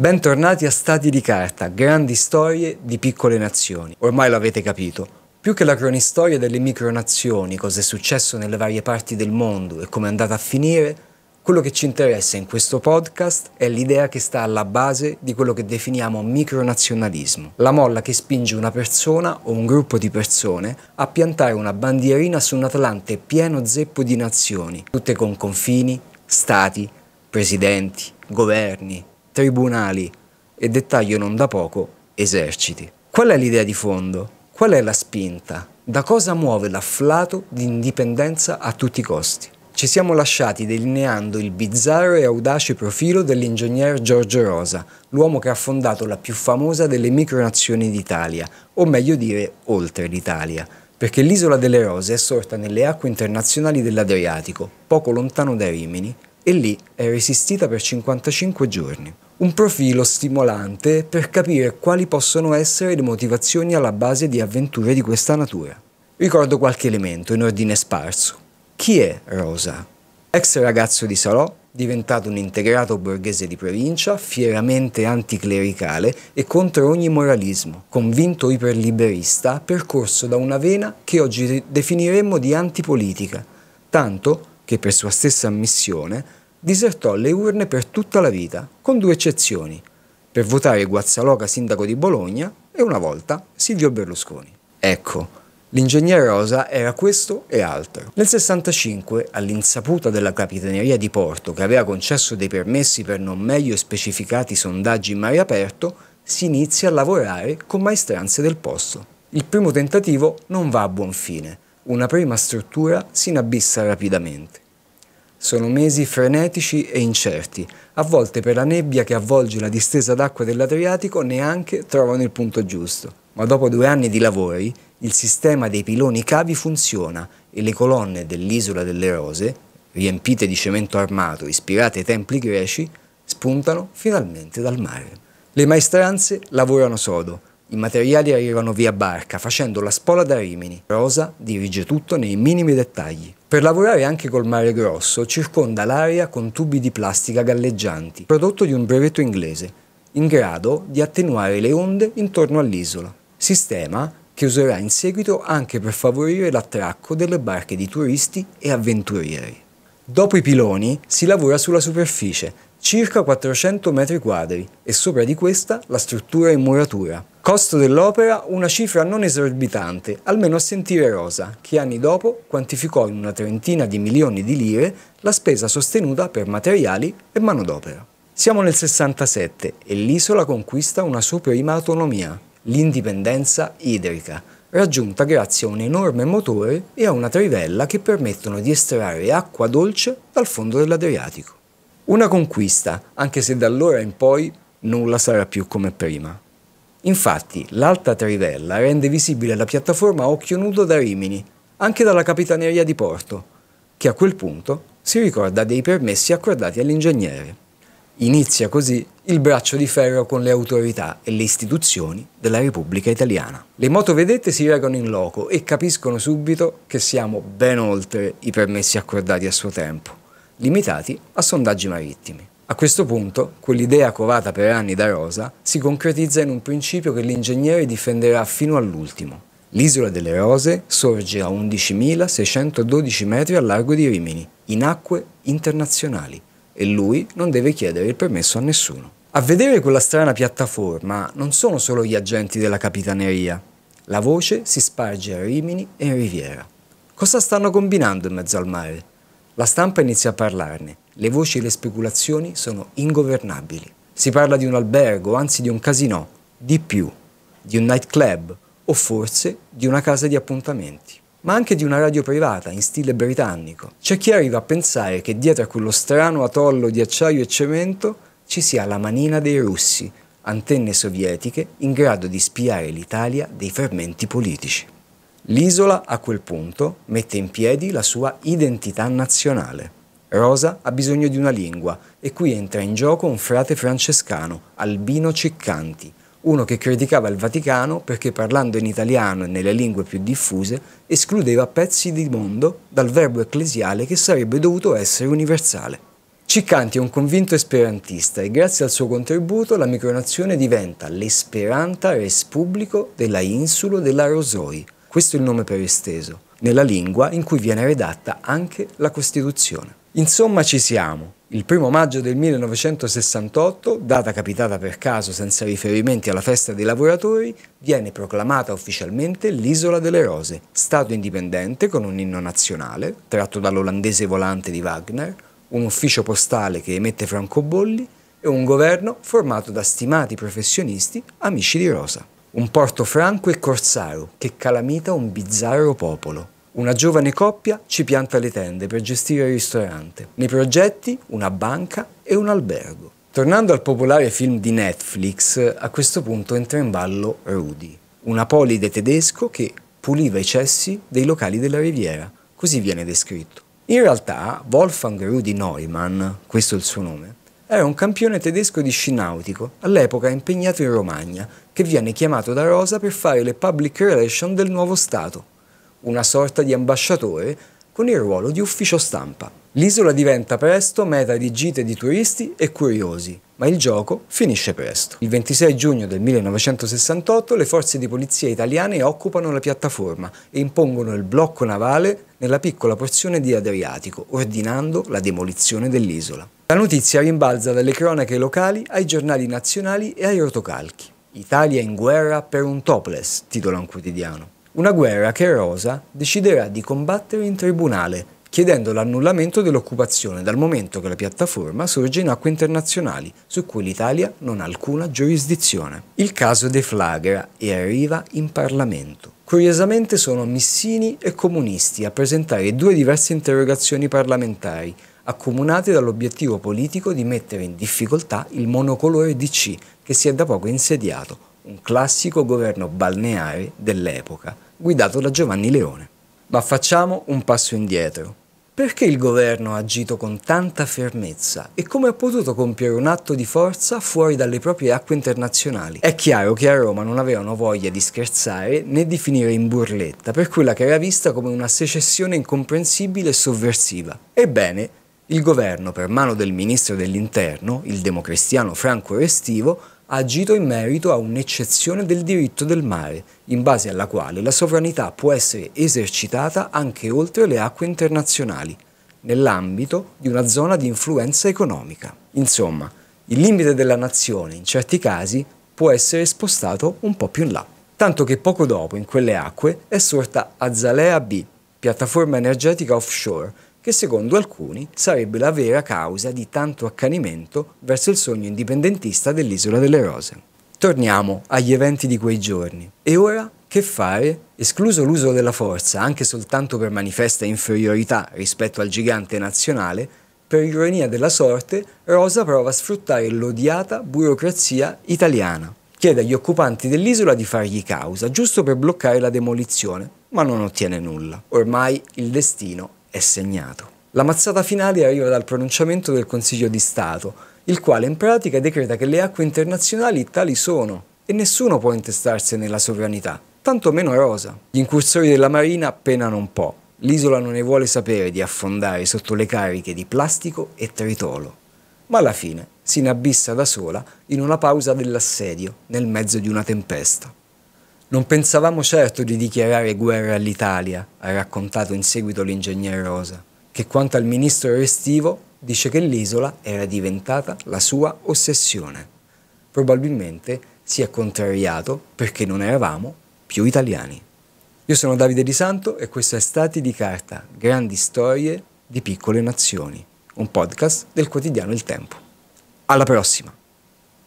Bentornati a Stati di Carta, grandi storie di piccole nazioni. Ormai lo avete capito. Più che la cronistoria delle micronazioni, cosa è successo nelle varie parti del mondo e come è andata a finire, quello che ci interessa in questo podcast è l'idea che sta alla base di quello che definiamo micronazionalismo, la molla che spinge una persona o un gruppo di persone a piantare una bandierina su un Atlante pieno zeppo di nazioni, tutte con confini, stati, presidenti, governi, tribunali e dettaglio non da poco, eserciti. Qual è l'idea di fondo? Qual è la spinta? Da cosa muove l'afflato di indipendenza a tutti i costi? Ci siamo lasciati delineando il bizzarro e audace profilo dell'ingegner Giorgio Rosa, l'uomo che ha fondato la più famosa delle micronazioni d'Italia, o meglio dire oltre l'Italia, perché l'isola delle Rose è sorta nelle acque internazionali dell'Adriatico, poco lontano da Rimini, e lì è resistita per 55 giorni. Un profilo stimolante per capire quali possono essere le motivazioni alla base di avventure di questa natura. Ricordo qualche elemento in ordine sparso. Chi è Rosa? Ex ragazzo di Salò, diventato un integrato borghese di provincia, fieramente anticlericale e contro ogni moralismo, convinto iperliberista, percorso da una vena che oggi definiremmo di antipolitica, tanto che per sua stessa ammissione disertò le urne per tutta la vita, con due eccezioni, per votare Guazzaloca sindaco di Bologna e una volta Silvio Berlusconi. Ecco, l'ingegnere Rosa era questo e altro. Nel 65, all'insaputa della Capitaneria di Porto, che aveva concesso dei permessi per non meglio specificati sondaggi in mare aperto, si inizia a lavorare con maestranze del posto. Il primo tentativo non va a buon fine, una prima struttura si inabissa rapidamente. Sono mesi frenetici e incerti. A volte per la nebbia che avvolge la distesa d'acqua dell'Adriatico neanche trovano il punto giusto. Ma dopo due anni di lavori, il sistema dei piloni cavi funziona e le colonne dell'Isola delle Rose, riempite di cemento armato ispirate ai templi greci, spuntano finalmente dal mare. Le maestranze lavorano sodo, i materiali arrivano via barca facendo la spola da Rimini. Rosa dirige tutto nei minimi dettagli. Per lavorare anche col mare grosso circonda l'area con tubi di plastica galleggianti, prodotto di un brevetto inglese, in grado di attenuare le onde intorno all'isola. Sistema che userà in seguito anche per favorire l'attracco delle barche di turisti e avventurieri. Dopo i piloni si lavora sulla superficie, circa 400 metri quadri e sopra di questa la struttura in muratura. Costo dell'opera una cifra non esorbitante, almeno a sentire Rosa, che anni dopo quantificò in una trentina di milioni di lire la spesa sostenuta per materiali e manodopera. Siamo nel 67 e l'isola conquista una sua prima autonomia, l'indipendenza idrica, raggiunta grazie a un enorme motore e a una trivella che permettono di estrarre acqua dolce dal fondo dell'Adriatico. Una conquista, anche se da allora in poi nulla sarà più come prima. Infatti, l'alta trivella rende visibile la piattaforma a occhio nudo da Rimini, anche dalla Capitaneria di Porto, che a quel punto si ricorda dei permessi accordati all'ingegnere. Inizia così il braccio di ferro con le autorità e le istituzioni della Repubblica Italiana. Le motovedette si recano in loco e capiscono subito che siamo ben oltre i permessi accordati a suo tempo limitati a sondaggi marittimi. A questo punto, quell'idea covata per anni da Rosa si concretizza in un principio che l'ingegnere difenderà fino all'ultimo. L'isola delle Rose sorge a 11.612 metri al largo di Rimini, in acque internazionali, e lui non deve chiedere il permesso a nessuno. A vedere quella strana piattaforma non sono solo gli agenti della capitaneria. La voce si sparge a Rimini e in Riviera. Cosa stanno combinando in mezzo al mare? La stampa inizia a parlarne, le voci e le speculazioni sono ingovernabili. Si parla di un albergo, anzi di un casino, di più, di un nightclub o forse di una casa di appuntamenti ma anche di una radio privata in stile britannico. C'è chi arriva a pensare che dietro a quello strano atollo di acciaio e cemento ci sia la manina dei russi, antenne sovietiche in grado di spiare l'Italia dei fermenti politici. L'isola a quel punto mette in piedi la sua identità nazionale. Rosa ha bisogno di una lingua e qui entra in gioco un frate francescano, Albino Ciccanti, uno che criticava il Vaticano perché parlando in italiano e nelle lingue più diffuse escludeva pezzi di mondo dal verbo ecclesiale che sarebbe dovuto essere universale. Ciccanti è un convinto esperantista e grazie al suo contributo la micronazione diventa l'Esperanta Respublico della Insulo della Rosoi, questo è il nome per esteso, nella lingua in cui viene redatta anche la Costituzione. Insomma ci siamo. Il primo maggio del 1968, data capitata per caso senza riferimenti alla festa dei lavoratori, viene proclamata ufficialmente l'Isola delle Rose, Stato indipendente con un inno nazionale, tratto dall'olandese volante di Wagner, un ufficio postale che emette francobolli e un governo formato da stimati professionisti amici di Rosa un porto franco e corsaro che calamita un bizzarro popolo. Una giovane coppia ci pianta le tende per gestire il ristorante. Nei progetti una banca e un albergo. Tornando al popolare film di Netflix, a questo punto entra in ballo Rudy, un apolide tedesco che puliva i cessi dei locali della riviera, così viene descritto. In realtà Wolfgang Rudy Neumann, questo è il suo nome, era un campione tedesco di sci nautico, all'epoca impegnato in Romagna, che viene chiamato da Rosa per fare le public relations del nuovo Stato, una sorta di ambasciatore con il ruolo di ufficio stampa. L'isola diventa presto meta di gite di turisti e curiosi, ma il gioco finisce presto. Il 26 giugno del 1968 le forze di polizia italiane occupano la piattaforma e impongono il blocco navale nella piccola porzione di Adriatico, ordinando la demolizione dell'isola. La notizia rimbalza dalle cronache locali ai giornali nazionali e ai rotocalchi. Italia in guerra per un topless, titola un quotidiano. Una guerra che Rosa deciderà di combattere in tribunale chiedendo l'annullamento dell'occupazione dal momento che la piattaforma sorge in acque internazionali su cui l'Italia non ha alcuna giurisdizione. Il caso deflagra e arriva in Parlamento. Curiosamente sono missini e comunisti a presentare due diverse interrogazioni parlamentari, accomunate dall'obiettivo politico di mettere in difficoltà il monocolore DC che si è da poco insediato, un classico governo balneare dell'epoca, guidato da Giovanni Leone. Ma facciamo un passo indietro. Perché il governo ha agito con tanta fermezza e come ha potuto compiere un atto di forza fuori dalle proprie acque internazionali? È chiaro che a Roma non avevano voglia di scherzare né di finire in burletta per quella che era vista come una secessione incomprensibile e sovversiva. Ebbene, il governo, per mano del ministro dell'interno, il democristiano Franco Restivo, ha agito in merito a un'eccezione del diritto del mare, in base alla quale la sovranità può essere esercitata anche oltre le acque internazionali, nell'ambito di una zona di influenza economica. Insomma, il limite della nazione, in certi casi, può essere spostato un po' più in là. Tanto che poco dopo, in quelle acque, è sorta Azalea B, piattaforma energetica offshore, che secondo alcuni sarebbe la vera causa di tanto accanimento verso il sogno indipendentista dell'Isola delle Rose. Torniamo agli eventi di quei giorni. E ora che fare? Escluso l'uso della forza, anche soltanto per manifesta inferiorità rispetto al gigante nazionale, per ironia della sorte, Rosa prova a sfruttare l'odiata burocrazia italiana. Chiede agli occupanti dell'isola di fargli causa, giusto per bloccare la demolizione, ma non ottiene nulla. Ormai il destino è segnato. La mazzata finale arriva dal pronunciamento del Consiglio di Stato, il quale in pratica decreta che le acque internazionali tali sono e nessuno può intestarsene la sovranità, tanto meno Rosa. Gli incursori della Marina penano un po'. L'isola non ne vuole sapere di affondare sotto le cariche di plastico e tritolo, ma alla fine si inabissa da sola in una pausa dell'assedio nel mezzo di una tempesta. Non pensavamo certo di dichiarare guerra all'Italia, ha raccontato in seguito l'ingegnere Rosa, che quanto al ministro Restivo dice che l'isola era diventata la sua ossessione. Probabilmente si è contrariato perché non eravamo più italiani. Io sono Davide Di Santo e questo è Stati di Carta, grandi storie di piccole nazioni, un podcast del quotidiano Il Tempo. Alla prossima!